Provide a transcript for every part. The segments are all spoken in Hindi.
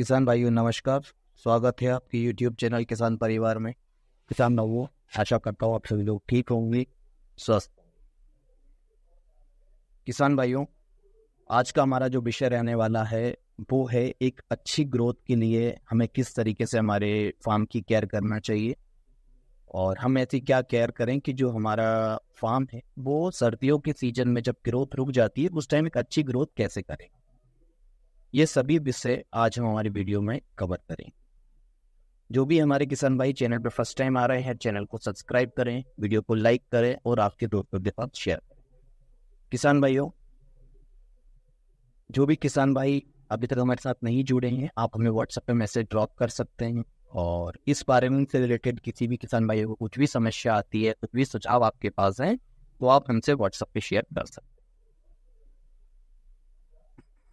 किसान भाइयों नमस्कार स्वागत है आपके यूट्यूब चैनल किसान परिवार में किसान नवो आशा करता हूँ आप सभी लोग ठीक होंगे स्वस्थ किसान भाइयों आज का हमारा जो विषय रहने वाला है वो है एक अच्छी ग्रोथ के लिए हमें किस तरीके से हमारे फार्म की केयर करना चाहिए और हम ऐसी क्या केयर करें कि जो हमारा फार्म है वो सर्दियों के सीजन में जब ग्रोथ रुक जाती है उस टाइम एक अच्छी ग्रोथ कैसे करें ये सभी विषय आज हम हमारी वीडियो में कवर करें जो भी हमारे किसान भाई चैनल पर फर्स्ट टाइम आ रहे हैं चैनल को सब्सक्राइब करें वीडियो को लाइक करें और आपके दोस्तों के साथ शेयर करें किसान भाइयों जो भी किसान भाई अभी तक हमारे साथ नहीं जुड़े हैं आप हमें व्हाट्सएप पे मैसेज ड्रॉप कर सकते हैं और इस बारे में से रिलेटेड किसी भी किसान भाई को कुछ भी समस्या आती है कुछ भी सुझाव आपके पास है तो आप हमसे व्हाट्सएप पे शेयर कर सकते हैं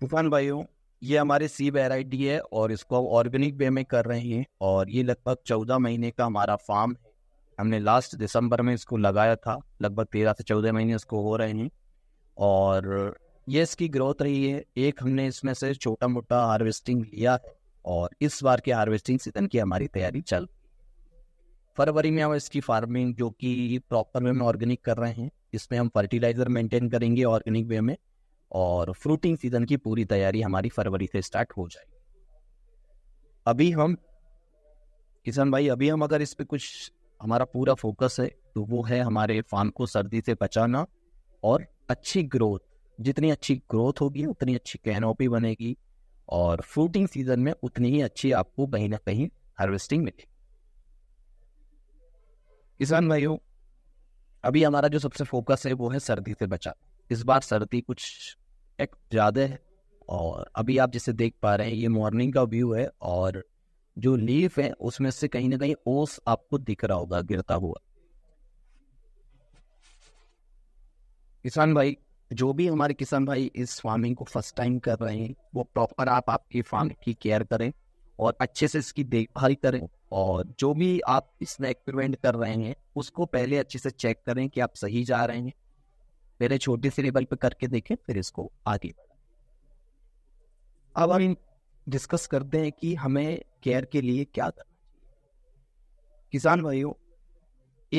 किसान भाइयों ये हमारे सी वेराइटी है और इसको हम ऑर्गेनिक वे में कर रहे हैं और ये लगभग चौदह महीने का हमारा फार्म है हमने लास्ट दिसंबर में इसको लगाया था लगभग तेरह से चौदह महीने इसको हो रहे हैं और ये इसकी ग्रोथ रही है एक हमने इसमें से छोटा मोटा हार्वेस्टिंग लिया है और इस बार के हार्वेस्टिंग सीजन की हमारी तैयारी चल फरवरी में हम इसकी फार्मिंग जो कि प्रॉपर वे में ऑर्गेनिक कर रहे हैं इसमें हम फर्टिलाइजर मेंटेन करेंगे ऑर्गेनिक वे में और फ्रूटिंग सीजन की पूरी तैयारी हमारी फरवरी से स्टार्ट हो जाएगी अभी हम किसान भाई अभी हम अगर इस पर कुछ हमारा पूरा फोकस है तो वो है हमारे फार्म को सर्दी से बचाना और अच्छी ग्रोथ जितनी अच्छी ग्रोथ होगी उतनी अच्छी कैनोपी बनेगी और फ्रूटिंग सीजन में उतनी ही अच्छी आपको कहीं ना कहीं हार्वेस्टिंग मिलेगी किसान भाइयों अभी हमारा जो सबसे फोकस है वो है सर्दी से बचाना इस बार सर्दी कुछ एक ज़्यादा है और अभी आप जैसे देख पा रहे हैं ये मॉर्निंग का व्यू है और जो लीफ है उसमें से कहीं ना कहीं ओस आपको दिख रहा होगा गिरता हुआ किसान भाई जो भी हमारे किसान भाई इस फार्मिंग को फर्स्ट टाइम कर रहे हैं वो प्रॉपर आप आपकी फार्म की केयर करें और अच्छे से इसकी देखभाल करें और जो भी आप इसमें एक्सपेरिमेंट कर रहे हैं उसको पहले अच्छे से चेक करें कि आप सही जा रहे हैं मेरे छोटे से लेवल पे करके देखें फिर इसको आगे अब हम डिस्कस करते हैं कि हमें केयर के लिए क्या करना चाहिए किसान भाइयों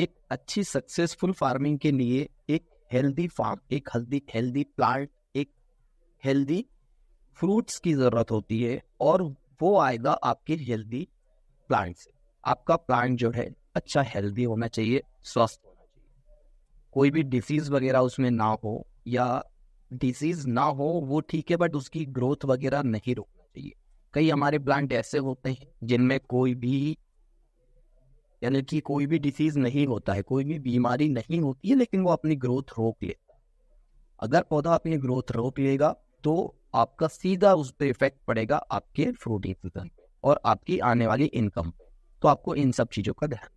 एक अच्छी सक्सेसफुल फार्मिंग के लिए एक हेल्दी फार्म एक हेल्दी हेल्दी प्लांट एक हेल्दी फ्रूट्स की ज़रूरत होती है और वो आएगा आपके हेल्दी प्लांट से आपका प्लांट जो है अच्छा हेल्दी होना चाहिए स्वस्थ कोई भी डिसीज वगैरह उसमें ना हो या डिसीज ना हो वो ठीक है बट उसकी ग्रोथ वगैरह नहीं रोकना चाहिए कई हमारे प्लांट ऐसे होते हैं जिनमें कोई भी यानी कि कोई भी डिसीज नहीं होता है कोई भी बीमारी नहीं होती है लेकिन वो अपनी ग्रोथ रोक लेता है अगर पौधा अपनी ग्रोथ रोक लेगा तो आपका सीधा उस पर इफेक्ट पड़ेगा आपके फ्रूटिंग सीजन और आपकी आने वाली इनकम तो आपको इन सब चीज़ों का ध्यान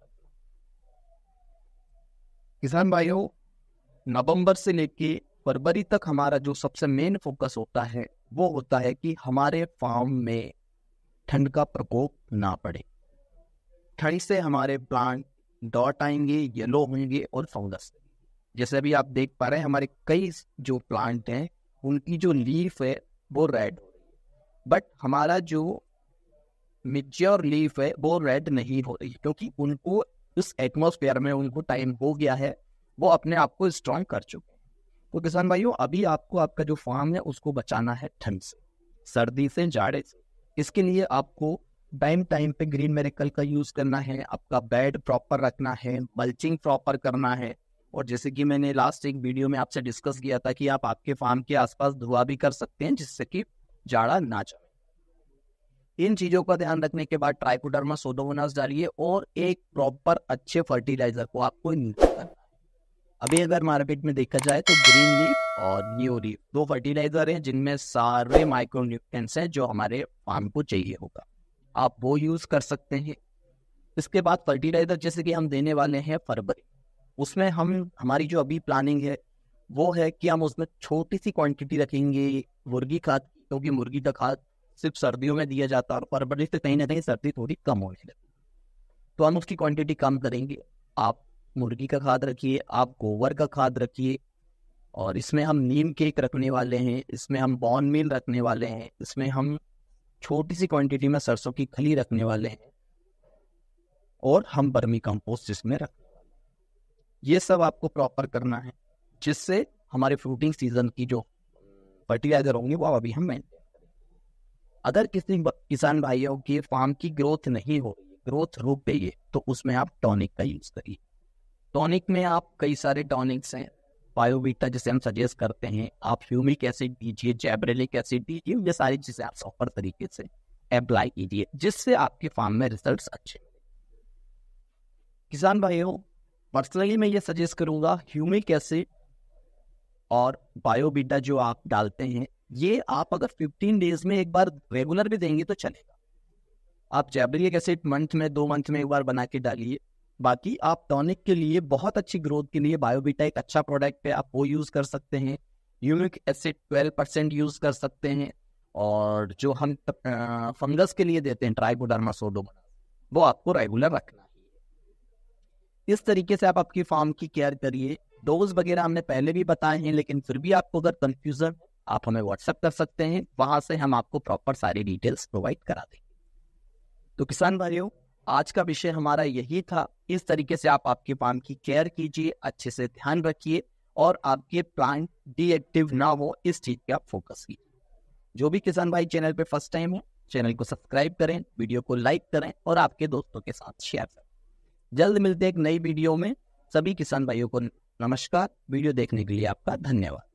किसान भाइयों नवंबर से लेके फरवरी तक हमारा जो सबसे मेन फोकस होता है वो होता है कि हमारे फार्म में ठंड का प्रकोप ना पड़े ठंड से हमारे प्लांट डॉट आएंगे येलो होंगे और फंगस जैसे अभी आप देख पा रहे हैं हमारे कई जो प्लांट हैं उनकी जो लीफ है वो रेड हो रही है बट हमारा जो मिच्योर लीफ है वो रेड नहीं हो रही क्योंकि उनको इस एटमोसफेयर में उनको टाइम हो गया है वो अपने आप को स्ट्रांग कर चुके हैं तो किसान भाइयों अभी आपको आपका जो फार्म है उसको बचाना है ठंड से सर्दी से जाड़े से इसके लिए आपको टाइम टाइम पे ग्रीन मेरिकल का यूज करना है आपका बेड प्रॉपर रखना है मल्चिंग प्रॉपर करना है और जैसे कि मैंने लास्ट एक वीडियो में आपसे डिस्कस किया था कि आप आपके फार्म के आसपास धुआं भी कर सकते हैं जिससे कि जाड़ा ना जाए इन चीजों का ध्यान रखने के बाद ट्राइकोडर्मा सोडोमोनास डालिए और एक प्रॉपर अच्छे फर्टिलाइजर को आपको अभी अगर मार्केट में देखा जाए तो ग्रीन लीफ और न्यू लीफ दो फर्टिलाइजर हैं जिनमें सारे माइक्रो हैं जो हमारे फार्म को चाहिए होगा आप वो यूज कर सकते हैं इसके बाद फर्टिलाइजर जैसे कि हम देने वाले हैं फरवरी उसमें हम हमारी जो अभी प्लानिंग है वो है कि हम उसमें छोटी सी क्वांटिटी रखेंगे मुर्गी खाद क्योंकि मुर्गी का खाद सिर्फ सर्दियों में दिया जाता है और फरवरी से कहीं ना कहीं सर्दी थोड़ी कम होने लगती तो हम उसकी क्वांटिटी कम करेंगे आप मुर्गी का खाद रखिए आप गोबर का खाद रखिए और इसमें हम नीम केक रखने वाले हैं इसमें हम बॉन मील रखने वाले हैं इसमें हम छोटी सी क्वांटिटी में सरसों की खली रखने वाले हैं और हम बर्मी कंपोस्ट इसमें रखने वाले ये सब आपको प्रॉपर करना है जिससे हमारे फ्रूटिंग सीजन की जो फर्टिलाइजर होंगे वो अभी हम मैं अगर किसी किसान भाइयों की फार्म की ग्रोथ नहीं हो रही ग्रोथ रुक गई है तो उसमें आप टॉनिक का यूज करिए टॉनिक में आप कई सारे टॉनिक्स हैं बायोवीटा जिसे हम सजेस्ट करते हैं आप ह्यूमिक एसिड दीजिए जैब्रेलिक एसिड दीजिए ये सारी चीजें आप सॉपर तरीके से अप्लाई कीजिए जिससे आपके फार्म में रिजल्ट अच्छे किसान भाइयों पर्सनली मैं ये सजेस्ट करूंगा ह्यूमिक एसिड और बायोबीटा जो आप डालते हैं ये आप अगर 15 डेज में एक बार रेगुलर भी देंगे तो चलेगा आप जैबरी एक मंथ में दो मंथ में एक बार बना के डालिए बाकी आप टॉनिक के लिए बहुत अच्छी ग्रोथ के लिए बायोबीटा एक अच्छा प्रोडक्ट है आप वो यूज़ कर सकते हैं humic acid twelve percent use कर सकते हैं और जो हम फंगस के लिए देते हैं ट्राइकोडर्मा सोडो वो आपको रेगुलर रखना है इस तरीके से आप आपकी फार्म की केयर करिए डोज वगैरह हमने पहले भी बताए हैं लेकिन फिर भी आपको अगर कंफ्यूजन आप हमें व्हाट्सएप कर सकते हैं वहां से हम आपको प्रॉपर सारी डिटेल्स प्रोवाइड करा देंगे तो किसान भाइयों आज का विषय हमारा यही था इस तरीके से आप आपके पाम की केयर कीजिए अच्छे से ध्यान रखिए और आपके प्लांट डीएक्टिव ना हो इस चीज पे आप फोकस कीजिए जो भी किसान भाई चैनल पे फर्स्ट टाइम है चैनल को सब्सक्राइब करें वीडियो को लाइक करें और आपके दोस्तों के साथ शेयर करें जल्द मिलते एक नई वीडियो में सभी किसान भाइयों को नमस्कार वीडियो देखने के लिए आपका धन्यवाद